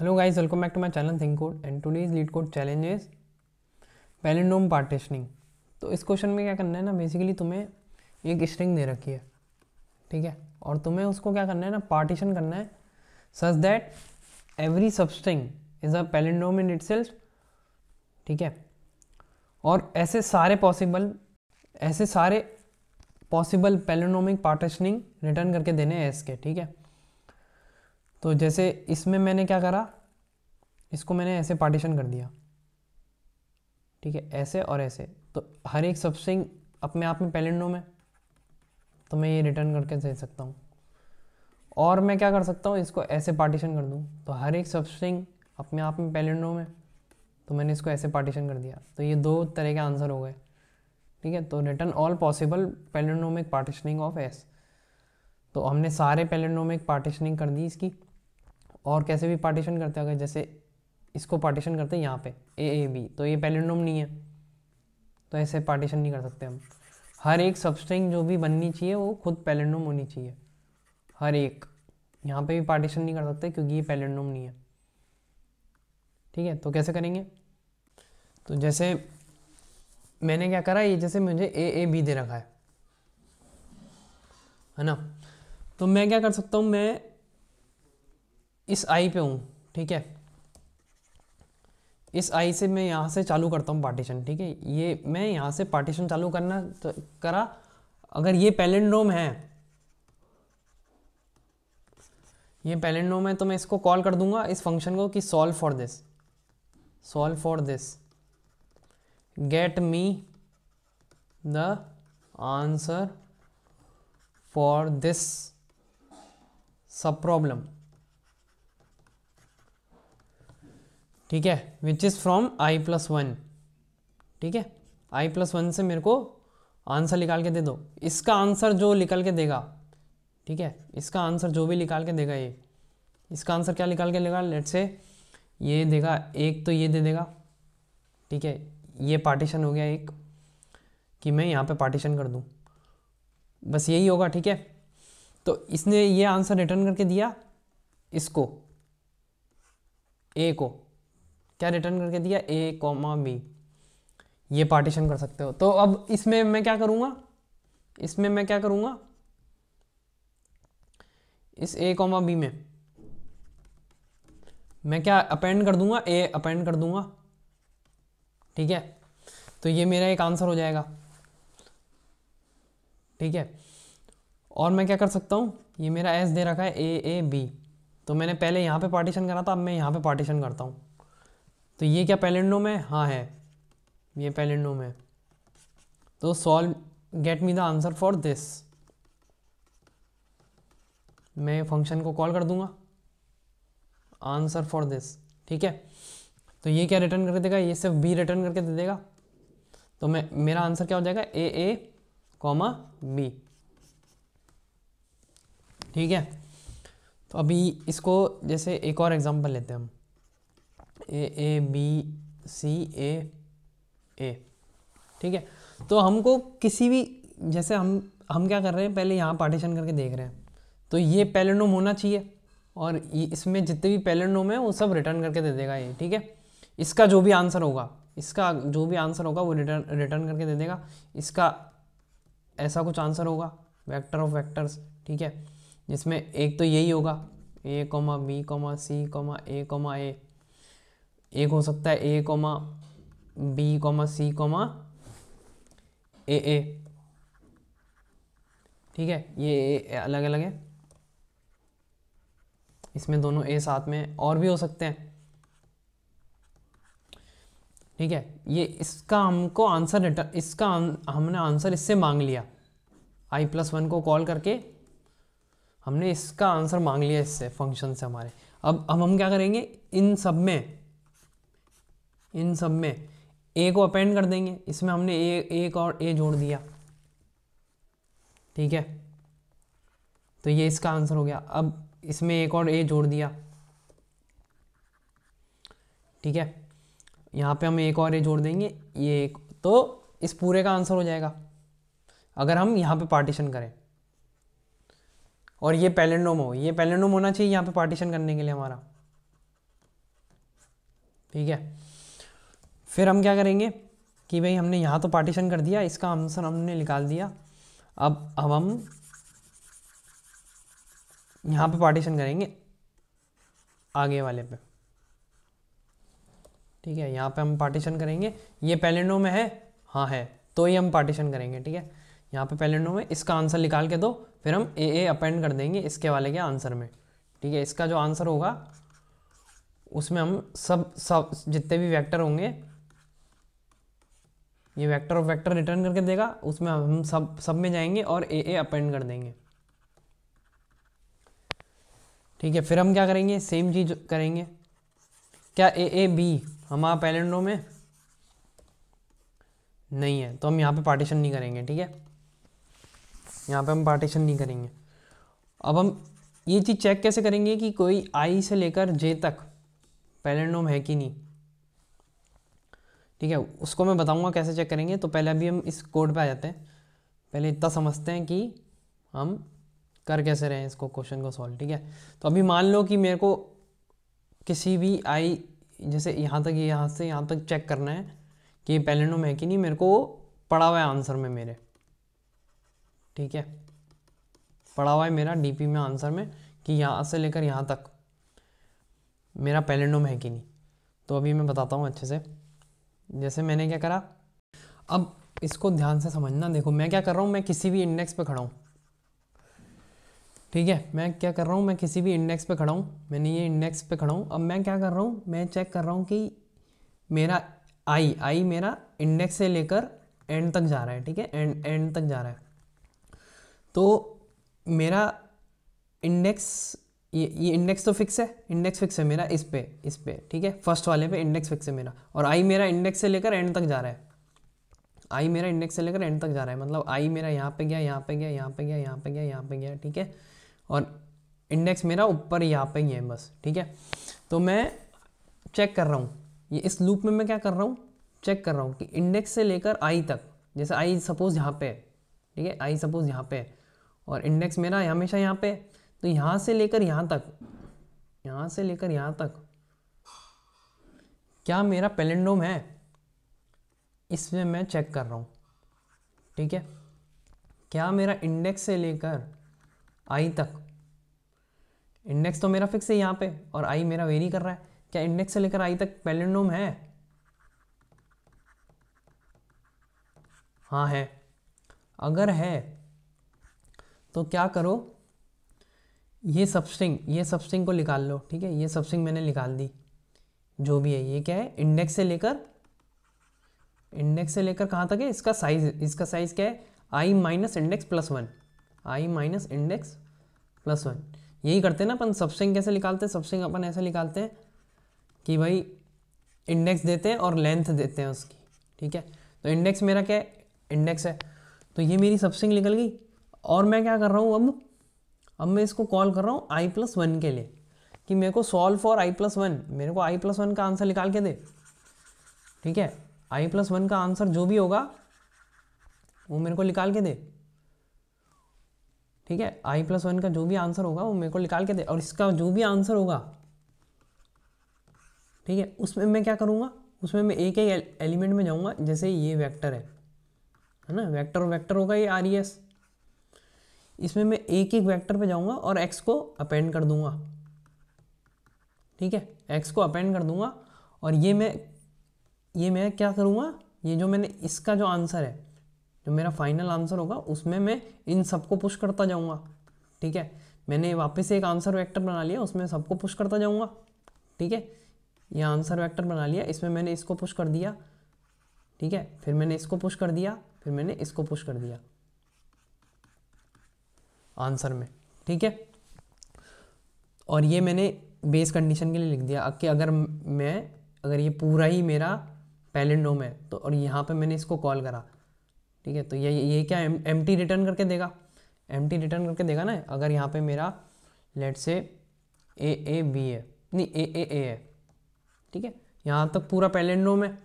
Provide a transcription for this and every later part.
hello guys welcome back to my channel think code and today's LeetCode challenge is partitioning तो इस question में क्या करना है ना बेसिकली तुम्हें एक स्ट्रिंग दे रखी है ठीक है और तुम्हें उसको क्या करना है ना पार्टीशन करना है such that every substring is a palindrome in it ठीक है और ऐसे सारे पॉसिबल ऐसे सारे पॉसिबल पेलिनोमिक पार्टिशनिंग रिटर्न करके देने हैं एस के ठीक है तो जैसे इसमें मैंने क्या करा इसको मैंने ऐसे पार्टीशन कर दिया ठीक है ऐसे और ऐसे तो हर एक सबसिंग अपने आप में पैलेंडोम में तो मैं ये रिटर्न करके दे सकता हूँ और मैं क्या कर सकता हूँ इसको ऐसे पार्टीशन कर दूँ तो हर एक सबस्ट्रिंग अपने आप में पैलेंडोम में तो मैंने इसको ऐसे पार्टीशन कर दिया तो ये दो तरह के आंसर हो गए ठीक है तो return all possible palindromic partitioning of S तो हमने सारे पैलेंडोमिक पार्टीशनिंग कर दी इसकी और कैसे भी पार्टीशन करते हैं अगर जैसे इसको पार्टीशन करते हैं यहाँ पे ए ए बी तो ये पैलिनोम नहीं है तो ऐसे पार्टीशन नहीं कर सकते हम हर एक सबस्ट्रिंग जो भी बननी चाहिए वो खुद पैलिनोम होनी चाहिए हर एक यहाँ पे भी पार्टीशन नहीं कर सकते क्योंकि ये पैलिनोम नहीं है ठीक है तो कैसे करेंगे तो जैसे मैंने क्या करा ये जैसे मुझे ए ए बी दे रखा है है ना तो मैं क्या कर सकता हूँ मैं इस आई पे हूँ ठीक है इस आई से मैं यहाँ से चालू करता हूँ पार्टीशन ठीक है ये मैं यहाँ से पार्टीशन चालू करना तो, करा अगर ये पैलेंड्रोम है ये पैलेंड्रोम है तो मैं इसको कॉल कर दूंगा इस फंक्शन को कि solve for this solve for this get me the answer for this subproblem ठीक है which is from I plus one ठीक है आई प्लस वन से मेरे को आंसर निकाल के दे दो इसका आंसर जो निकाल के देगा ठीक है इसका आंसर जो भी निकाल के देगा ये इसका आंसर क्या निकाल के देगा लेट से ये देगा एक तो ये दे देगा ठीक है ये पार्टीशन हो गया एक कि मैं यहाँ पे पार्टीशन कर दूँ बस यही होगा ठीक है तो इसने ये आंसर रिटर्न करके दिया इसको ए को क्या रिटर्न करके दिया ए कॉमा बी ये पार्टीशन कर सकते हो तो अब इसमें मैं क्या करूँगा इसमें मैं क्या करूँगा इस ए कॉमा बी में मैं क्या अपेंड कर दूंगा ए अपेंड कर दूंगा ठीक है तो ये मेरा एक आंसर हो जाएगा ठीक है और मैं क्या कर सकता हूँ ये मेरा एस दे रखा है ए ए बी तो मैंने पहले यहाँ पे पार्टीशन करा था अब मैं यहाँ पे पार्टीशन करता हूँ तो ये क्या पैलेंडोम है हाँ है ये पैलेंडोम है तो solve get me the answer for this मैं फंक्शन को कॉल कर दूंगा आंसर फॉर दिस ठीक है तो ये क्या रिटर्न करके देगा ये सिर्फ बी रिटर्न करके दे देगा तो मैं मेरा आंसर क्या हो जाएगा ए ए कॉमा बी ठीक है तो अभी इसको जैसे एक और एग्जांपल लेते हैं हम ए A B C A A ठीक है तो हमको किसी भी जैसे हम हम क्या कर रहे हैं पहले यहाँ पार्टीशन करके देख रहे हैं तो ये पैलेनोम होना चाहिए और इसमें जितने भी पैलेनोम है वो सब रिटर्न करके दे देगा ये ठीक है इसका जो भी आंसर होगा इसका जो भी आंसर होगा वो रिटर्न रिटर्न करके दे देगा इसका ऐसा कुछ आंसर होगा वेक्टर ऑफ वेक्टर्स ठीक है जिसमें एक तो यही होगा A comma B comma C comma A comma A एक हो सकता है A comma B comma C comma A A ठीक है ये ए अलग अलग है इसमें दोनों ए साथ में और भी हो सकते हैं ठीक है ये इसका हमको आंसर रिटर्न इसका हमने आंसर इससे मांग लिया आई प्लस वन को कॉल करके हमने इसका आंसर मांग लिया इससे फंक्शन से हमारे अब अब हम क्या करेंगे इन सब में इन सब में ए को अपेंड कर देंगे इसमें हमने ए एक और ए जोड़ दिया ठीक है तो ये इसका आंसर हो गया अब इसमें एक और ए जोड़ दिया ठीक है यहाँ पे हम एक और ए जोड़ देंगे ये एक तो इस पूरे का आंसर हो जाएगा अगर हम यहाँ पे पार्टीशन करें और ये पैलेंडोम हो ये पैलेंडोम होना चाहिए यहाँ पे पार्टीशन करने के लिए हमारा ठीक है फिर हम क्या करेंगे कि भाई हमने यहाँ तो पार्टीशन कर दिया इसका आंसर हमने निकाल दिया अब अब हम यहाँ पे पार्टीशन करेंगे आगे वाले पे ठीक है यहाँ पे हम पार्टीशन करेंगे ये पैलेंडो में है हाँ है तो ही हम पार्टीशन करेंगे ठीक है यहाँ पे पैलेंडो में इसका आंसर निकाल के दो फिर हम ए ए अपेंड कर देंगे इसके वाले के आंसर में ठीक है इसका जो आंसर होगा उसमें हम सब सब जितने भी वैक्टर होंगे ये वेक्टर ऑफ वेक्टर रिटर्न करके देगा उसमें हम सब सब में जाएंगे और ए ए अपेंड कर देंगे ठीक है फिर हम क्या करेंगे सेम चीज करेंगे क्या ए ए बी हमारा पैलेंडो में नहीं है तो हम यहाँ पे पार्टीशन नहीं करेंगे ठीक है यहाँ पे हम पार्टीशन नहीं करेंगे अब हम ये चीज़ चेक कैसे करेंगे कि कोई आई से लेकर जे तक पैलेंडोम है कि नहीं ठीक है उसको मैं बताऊंगा कैसे चेक करेंगे तो पहले अभी हम इस कोड पे आ जाते हैं पहले इतना समझते हैं कि हम कर कैसे रहे हैं इसको क्वेश्चन को सॉल्व ठीक है तो अभी मान लो कि मेरे को किसी भी आई जैसे यहाँ तक यहाँ से यहाँ तक चेक करना है कि पैलेंडोम है कि नहीं मेरे को पढ़ा पड़ा हुआ है आंसर में मेरे ठीक है पड़ा हुआ है मेरा डीपी में आंसर में कि यहाँ से लेकर यहाँ तक मेरा पैलेंडोम है कि नहीं तो अभी मैं बताता हूँ अच्छे से जैसे मैंने क्या करा अब इसको ध्यान से समझना देखो मैं क्या कर रहा हूँ मैं किसी भी इंडेक्स पे खड़ा हूँ ठीक है मैं क्या कर रहा हूँ मैं किसी भी इंडेक्स पे खड़ा हूँ मैंने ये इंडेक्स पे खड़ा हूँ अब मैं क्या कर रहा हूँ मैं चेक कर रहा हूँ कि मेरा आई आई मेरा इंडेक्स से लेकर एंड तक जा रहा है ठीक है एंड एंड तक जा रहा है तो मेरा इंडेक्स ये ये इंडेक्स तो फिक्स है इंडेक्स फिक्स है मेरा इस पे इस पे ठीक है फर्स्ट वाले पे इंडेक्स फिक्स है मेरा और आई मेरा इंडेक्स से लेकर एंड तक जा रहा है आई मेरा इंडेक्स से लेकर एंड तक जा रहा है मतलब आई मेरा यहाँ पे गया यहाँ पे गया यहाँ पे गया यहाँ पे गया यहाँ पे गया ठीक है और इंडेक्स मेरा ऊपर यहाँ पे ही है बस ठीक है तो मैं चेक कर रहा हूँ ये इस लूप में मैं क्या कर रहा हूँ चेक कर रहा हूँ कि इंडेक्स से लेकर आई तक जैसे आई सपोज यहाँ पे ठीक है आई सपोज यहाँ पे और इंडेक्स मेरा हमेशा यहाँ पे तो यहां से लेकर यहां तक यहां से लेकर यहां तक क्या मेरा पेलेंडोम है इसमें मैं चेक कर रहा हूं ठीक है क्या मेरा इंडेक्स से लेकर आई तक इंडेक्स तो मेरा फिक्स है यहां पे और आई मेरा वेरी कर रहा है क्या इंडेक्स से लेकर आई तक पेलेंडोम है हाँ है अगर है तो क्या करो ये सबस्ट्रिंग ये सबस्ट्रिंग को निकाल लो ठीक है ये सबस्ट्रिंग मैंने निकाल दी जो भी है ये क्या है इंडेक्स से लेकर इंडेक्स से लेकर कहाँ तक है इसका साइज इसका साइज क्या है I minus index plus one I minus index plus one यही करते हैं ना अपन सबस्ट्रिंग कैसे निकालते हैं सबस्ट्रिंग अपन ऐसे निकालते हैं कि भाई इंडेक्स देते हैं और लेंथ देते हैं उसकी ठीक है तो इंडेक्स मेरा क्या है इंडेक्स है तो ये मेरी सबस्ट्रिंग निकल गई और मैं क्या कर रहा हूँ अब अब मैं इसको कॉल कर रहा हूँ आई प्लस वन के लिए कि मेरे को solve for I plus one मेरे को आई प्लस वन का आंसर निकाल के दे ठीक है आई प्लस वन का आंसर जो भी होगा वो मेरे को निकाल के दे ठीक है आई प्लस वन का जो भी आंसर होगा वो मेरे को निकाल के दे और इसका जो भी आंसर होगा ठीक है उसमें मैं क्या करूँगा उसमें मैं एक एक एलिमेंट में जाऊँगा जैसे ये वैक्टर है है ना वैक्टर वैक्टर होगा ये आर ई एस इसमें मैं एक एक वेक्टर पे जाऊंगा और एक्स को अपेंड कर दूंगा ठीक है एक्स को अपेंड कर दूंगा और ये मैं ये मैं क्या करूँगा ये जो मैंने इसका जो आंसर है जो मेरा फाइनल आंसर होगा उसमें मैं इन सबको पुश करता जाऊँगा ठीक है मैंने वापस एक आंसर वैक्टर बना लिया उसमें सबको पुश करता जाऊँगा ठीक है ये आंसर वैक्टर बना लिया इसमें मैंने इसको पुश कर दिया ठीक है फिर मैंने इसको पुश कर दिया फिर मैंने इसको पुश कर दिया आंसर में ठीक है और ये मैंने बेस कंडीशन के लिए लिख दिया कि अगर मैं अगर ये पूरा ही मेरा पैलेंडोम है तो और यहाँ पे मैंने इसको कॉल करा ठीक है तो ये ये क्या एम टी रिटर्न करके देगा एम टी रिटर्न करके देगा ना अगर यहाँ पे मेरा लेट से ए ए बी है नहीं ए ए ए है ठीक है यहाँ तक पूरा पैलेंडोम है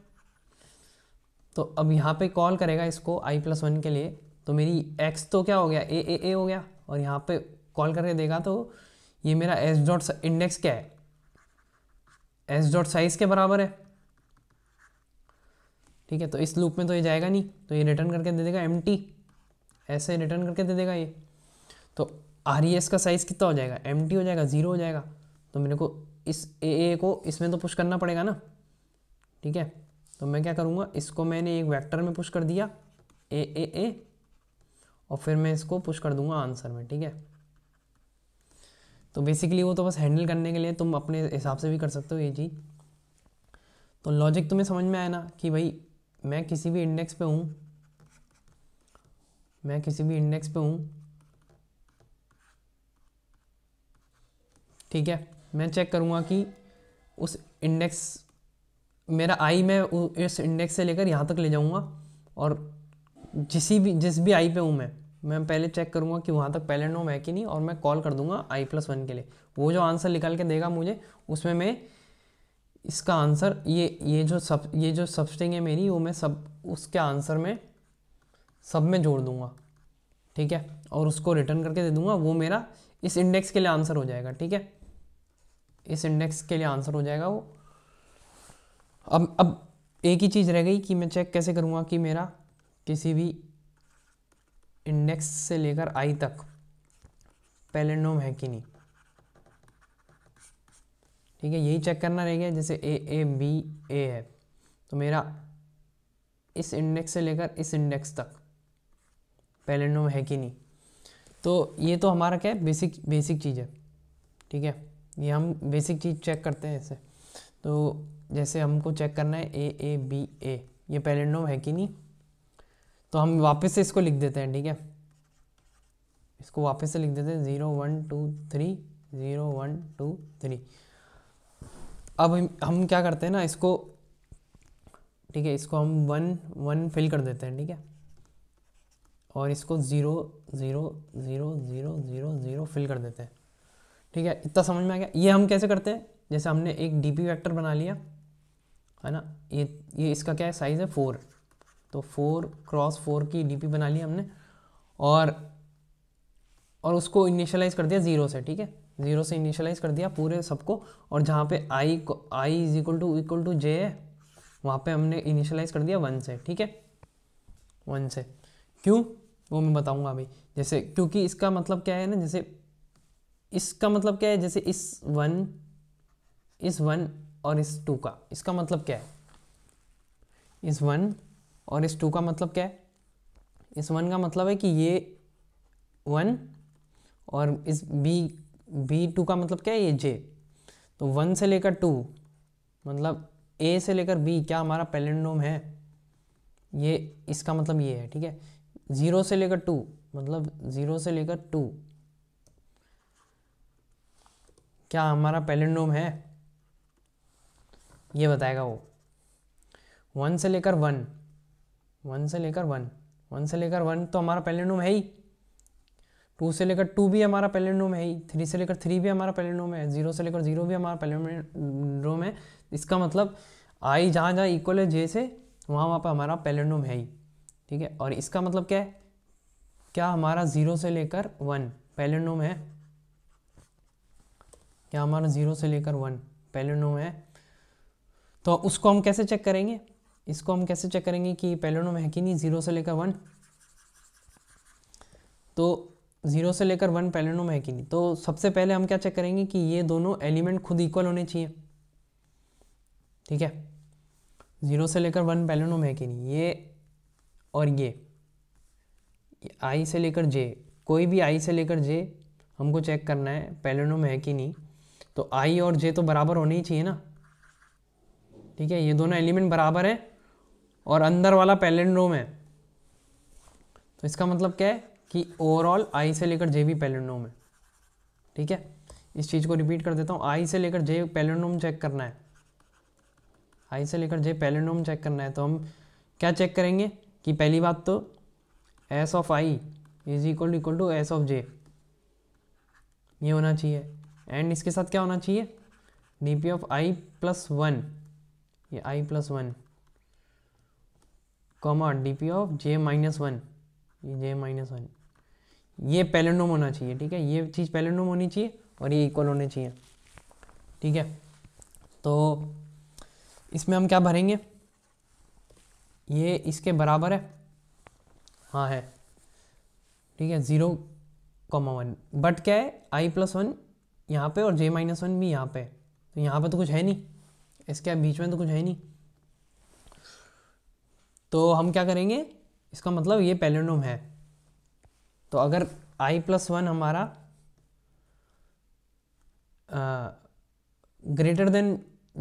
तो अब यहाँ पे कॉल करेगा इसको आई प्लस वन के लिए तो मेरी एक्स तो क्या हो गया ए ए ए हो गया और यहाँ पे कॉल करके देखा तो ये मेरा एस डॉट इंडेक्स क्या है एस डॉट साइज़ के बराबर है ठीक है तो इस लूप में तो ये जाएगा नहीं तो ये रिटर्न करके दे देगा एम टी ऐसे रिटर्न करके दे देगा ये तो आर ई एस का साइज़ कितना हो जाएगा एम टी हो जाएगा ज़ीरो हो जाएगा तो मेरे को इस ए ए को इसमें तो पुश करना पड़ेगा ना ठीक है तो मैं क्या करूँगा इसको मैंने एक वैक्टर में पुश कर दिया ए ए ए और फिर मैं इसको पुश कर दूंगा आंसर में ठीक है तो बेसिकली वो तो बस हैंडल करने के लिए तुम अपने हिसाब से भी कर सकते हो ये चीज़ तो लॉजिक तुम्हें समझ में आया ना कि भाई मैं किसी भी इंडेक्स पे हूँ मैं किसी भी इंडेक्स पे हूँ ठीक है मैं चेक करूँगा कि उस इंडेक्स मेरा आई मैं इस इंडेक्स से लेकर यहाँ तक ले जाऊँगा और जिस भी जिस भी आई पे हूँ मैं मैं पहले चेक करूँगा कि वहाँ तक पहले नोम है कि नहीं और मैं कॉल कर दूंगा आई प्लस वन के लिए वो जो आंसर निकाल के देगा मुझे उसमें मैं इसका आंसर ये ये जो सब ये जो सबस्टिंग है मेरी वो मैं सब उसके आंसर में सब में जोड़ दूँगा ठीक है और उसको रिटर्न करके दे दूंगा वो मेरा इस इंडेक्स के लिए आंसर हो जाएगा ठीक है इस इंडेक्स के लिए आंसर हो जाएगा वो अब अब एक ही चीज़ रह गई कि मैं चेक कैसे करूँगा कि मेरा किसी भी इंडेक्स से लेकर आई तक पैलेंडोम है कि नहीं ठीक है यही चेक करना रहेगा जैसे ए ए बी ए है तो मेरा इस इंडेक्स से लेकर इस इंडेक्स तक पैलेंडोम है कि नहीं तो ये तो हमारा क्या है बेसिक बेसिक चीज़ है ठीक है ये हम बेसिक चीज़ चेक करते हैं ऐसे तो जैसे हमको चेक करना है ए ए बी ए ये पैलेंडोम है कि नहीं तो हम वापस से इसको लिख देते हैं ठीक है इसको वापस से लिख देते हैं zero one two three zero one two three अब हम, क्या करते हैं ना इसको ठीक है इसको हम वन वन फिल कर देते हैं ठीक है और इसको zero zero zero zero zero zero fill कर देते हैं ठीक है इतना समझ में आ गया ये हम कैसे करते हैं जैसे हमने एक डी पी बना लिया है ना ये ये इसका क्या है साइज़ है फोर तो फोर क्रॉस फोर की डीपी बना ली हमने और और उसको इनिशियलाइज कर दिया ज़ीरो से ठीक है ज़ीरो से इनिशियलाइज कर दिया पूरे सबको और जहाँ पे आई को I is equal to equal to J है वहाँ पे हमने इनिशियलाइज कर दिया वन से ठीक है वन से क्यों वो मैं बताऊँगा अभी जैसे क्योंकि इसका मतलब क्या है ना जैसे इसका मतलब क्या है जैसे इस वन इस वन और इस टू का इसका मतलब क्या है इस वन और इस टू का मतलब क्या है इस वन का मतलब है कि ये वन और इस बी बी टू का मतलब क्या है ये जे तो वन से लेकर टू मतलब ए से लेकर बी क्या हमारा पेलेंडोम है ये इसका मतलब ये है ठीक है ज़ीरो से लेकर टू मतलब ज़ीरो से लेकर टू क्या हमारा पेलेंडोम है ये बताएगा वो वन से लेकर वन वन से लेकर वन वन से लेकर वन तो हमारा पेलेनोम है ही टू से लेकर टू भी हमारा पेलेनोम है ही थ्री से लेकर थ्री भी हमारा पेलेनोम है जीरो से लेकर जीरो भी हमारा पेलेनोम है इसका मतलब आई जहाँ जहाँ इक्वल है जे से वहाँ वहाँ पर हमारा पेलेनोम है ही ठीक है और इसका मतलब क्या है क्या हमारा ज़ीरो से लेकर वन पेलेनोम है क्या हमारा ज़ीरो से लेकर वन पेलेनोम है तो उसको हम कैसे चेक करेंगे इसको हम कैसे चेक करेंगे कि पेलोनम है कि नहीं ज़ीरो से लेकर वन तो ज़ीरो से लेकर वन पेलोनम है कि नहीं तो सबसे पहले हम क्या चेक करेंगे कि ये दोनों एलिमेंट खुद इक्वल होने चाहिए ठीक है ज़ीरो से लेकर वन पेलोनम है कि नहीं ये और ये आई से लेकर जे कोई भी आई से लेकर जे हमको चेक करना है में है कि नहीं तो आई और जे तो बराबर होने ही चाहिए ना ठीक है ये दोनों एलिमेंट बराबर है और अंदर वाला पैलेंड्रोम है तो इसका मतलब क्या है कि ओवरऑल आई से लेकर जे भी पैलेंड्रोम है ठीक है इस चीज़ को रिपीट कर देता हूँ आई से लेकर जे पैलेंड्रोम चेक करना है आई से लेकर जे पैलेंड्रोम चेक करना है तो हम क्या चेक करेंगे कि पहली बात तो S of I is equal equal to S of J ये होना चाहिए एंड इसके साथ क्या होना चाहिए D P of I plus one ये I plus one comma D P of J minus one J minus one ये पैलेंडोम होना चाहिए ठीक है ये चीज़ पैलेंडोम होनी चाहिए और ये इक्वल होने चाहिए ठीक है तो इसमें हम क्या भरेंगे ये इसके बराबर है हाँ है ठीक है ज़ीरो कॉमा वन बट क्या है आई प्लस वन यहाँ पर और जे माइनस वन भी यहाँ पे तो यहाँ पर तो कुछ है नहीं इसके बीच में तो कुछ है नहीं तो हम क्या करेंगे इसका मतलब ये पैलिनोम है तो अगर आई प्लस वन हमारा greater than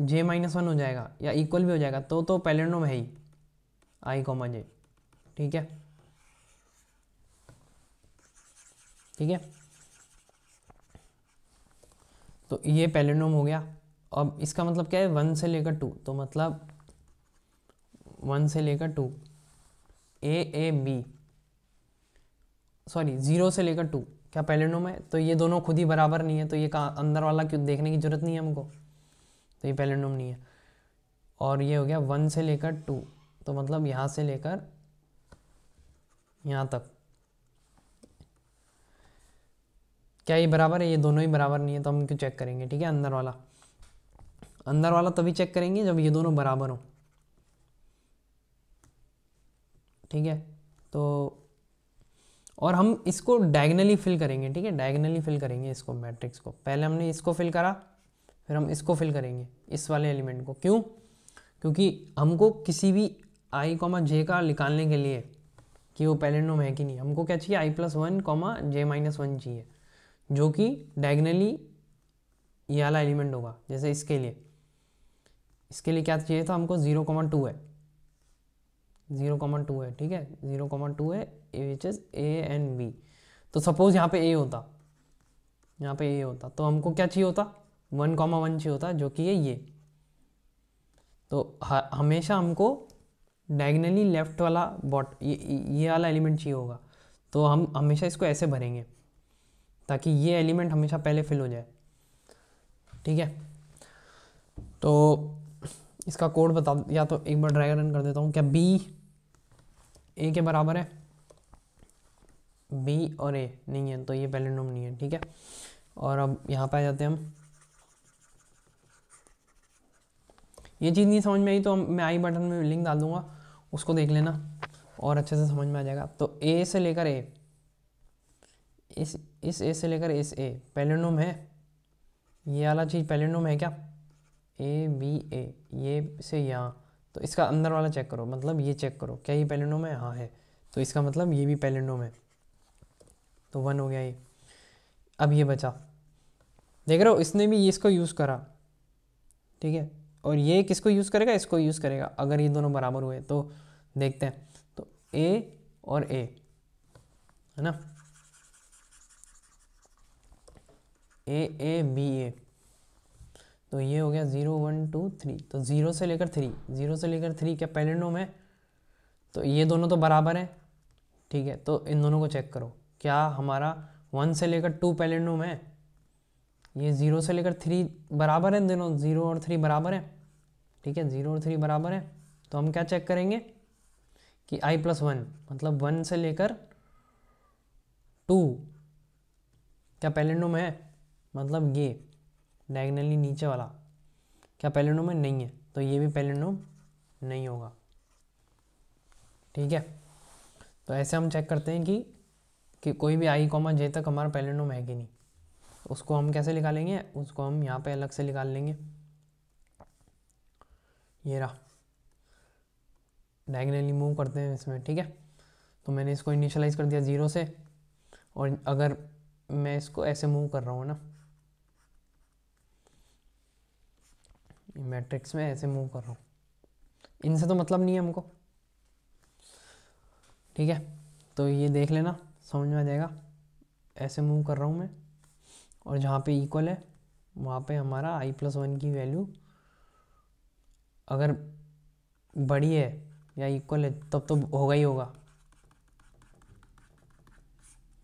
J minus one हो जाएगा या इक्वल भी हो जाएगा तो तो पैलिनोम है ही आई कॉमा जे ठीक है ठीक है तो ये पेलेनोम हो गया अब इसका मतलब क्या है वन से लेकर टू तो मतलब वन से लेकर two A A B sorry zero से लेकर टू क्या पैलेंडोम है तो ये दोनों खुद ही बराबर नहीं है तो ये का अंदर वाला क्यों देखने की ज़रूरत नहीं है हमको तो ये पैलेंडोम नहीं है और ये हो गया वन से लेकर टू तो मतलब यहाँ से लेकर यहाँ तक क्या ये बराबर है ये दोनों ही बराबर नहीं है तो हम क्यों चेक करेंगे ठीक है अंदर वाला अंदर वाला तभी चेक करेंगे जब ये दोनों बराबर हों ठीक है तो और हम इसको डायगनली फिल करेंगे ठीक है डायगनली फिल करेंगे इसको मैट्रिक्स को पहले हमने इसको फिल करा फिर हम इसको फिल करेंगे इस वाले एलिमेंट को क्यों क्योंकि हमको किसी भी आई कॉमा जे का निकालने के लिए कि वो पैलेंडोम है कि नहीं हमको क्या चाहिए I plus one comma J minus one चाहिए जो कि डायगनली ये वाला एलिमेंट होगा जैसे इसके लिए इसके लिए क्या चाहिए था हमको जीरो कॉमा टू है जीरो कॉमन टू है ठीक है जीरो कॉमन टू है which is A and B तो सपोज यहाँ पे ए होता यहाँ पे ए होता तो हमको क्या चाहिए होता वन कॉमा वन चाहिए होता जो कि है ये तो हमेशा हमको डायगनली लेफ्ट वाला बॉट ये ये वाला एलिमेंट चाहिए होगा तो हम हमेशा इसको ऐसे भरेंगे ताकि ये एलिमेंट हमेशा पहले फिल हो जाए ठीक है तो इसका कोड बता या तो एक बार ड्राइग रन कर देता हूँ क्या बी ए के बराबर है बी और ए नहीं है तो ये पैलेंडोम नहीं है ठीक है और अब यहाँ पे आ जाते हैं हम ये चीज़ नहीं समझ में आई तो मैं आई बटन में लिंक डाल दूँगा उसको देख लेना और अच्छे से समझ में आ जाएगा तो ए से लेकर ए इस इस ए से लेकर इस ए पैलेंडोम है ये वाला चीज़ पैलेंडोम है क्या ए बी ए ये से यहाँ तो इसका अंदर वाला चेक करो मतलब ये चेक करो क्या ये पैलिनोम है हाँ है तो इसका मतलब ये भी पैलिनोम है तो वन हो गया ये अब ये बचा देख रहे हो इसने भी इसको यूज़ करा ठीक है और ये किसको यूज़ करेगा इसको यूज़ करेगा अगर ये दोनों बराबर हुए तो देखते हैं तो ए और ए है ना ए ए बी ए तो ये हो गया ज़ीरो वन टू थ्री तो ज़ीरो से लेकर थ्री ज़ीरो से लेकर थ्री क्या पैलेंडोम है तो ये दोनों तो बराबर हैं ठीक है तो इन दोनों को चेक करो क्या हमारा वन से लेकर टू पैलेंडोम है ये ज़ीरो से लेकर थ्री बराबर हैं दोनों ज़ीरो और थ्री बराबर हैं ठीक है ज़ीरो और थ्री बराबर हैं तो हम क्या चेक करेंगे कि आई प्लस वन मतलब वन से लेकर टू क्या पैलेंडोम है मतलब ये डायगनली नीचे वाला क्या पैलिनोम है नहीं है तो ये भी पैलिनोम नहीं होगा ठीक है तो ऐसे हम चेक करते हैं कि, कि कोई भी आई कॉमा जे तक हमारा पैलिनोम है कि नहीं उसको हम कैसे निकालेंगे उसको हम यहाँ पे अलग से निकाल लेंगे ये रहा डायगनली मूव करते हैं इसमें ठीक है तो मैंने इसको इनिशलाइज कर दिया ज़ीरो से और अगर मैं इसको ऐसे मूव कर रहा हूँ ना मैट्रिक्स में ऐसे मूव कर रहा हूँ इनसे तो मतलब नहीं है हमको ठीक है तो ये देख लेना समझ में आ जाएगा ऐसे मूव कर रहा हूँ मैं और जहाँ पे इक्वल है वहाँ पे हमारा आई प्लस वन की वैल्यू अगर बड़ी है या इक्वल है तब तो होगा ही होगा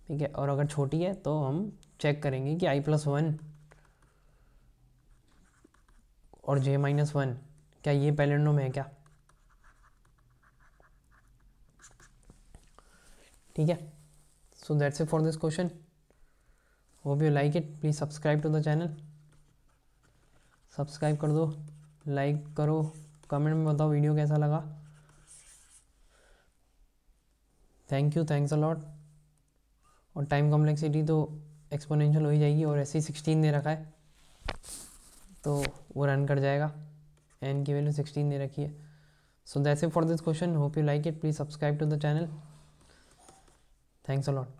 ठीक है और अगर छोटी है तो हम चेक करेंगे कि आई प्लस वन और जे माइनस वन क्या ये पैलेंडोम है क्या ठीक है so that's it for this question hope you like it please subscribe to the channel subscribe कर दो लाइक करो कमेंट में बताओ वीडियो कैसा लगा थैंक यू थैंक्स अलॉट और टाइम कॉम्प्लेक्सिटी तो एक्सपोनेंशियल हो ही जाएगी और ऐसे ही सिक्सटीन दे रखा है तो वो रन कर जाएगा एन की वैल्यू सिक्सटीन दे रखी है so that's it for this question hope you like it please subscribe to the channel thanks a lot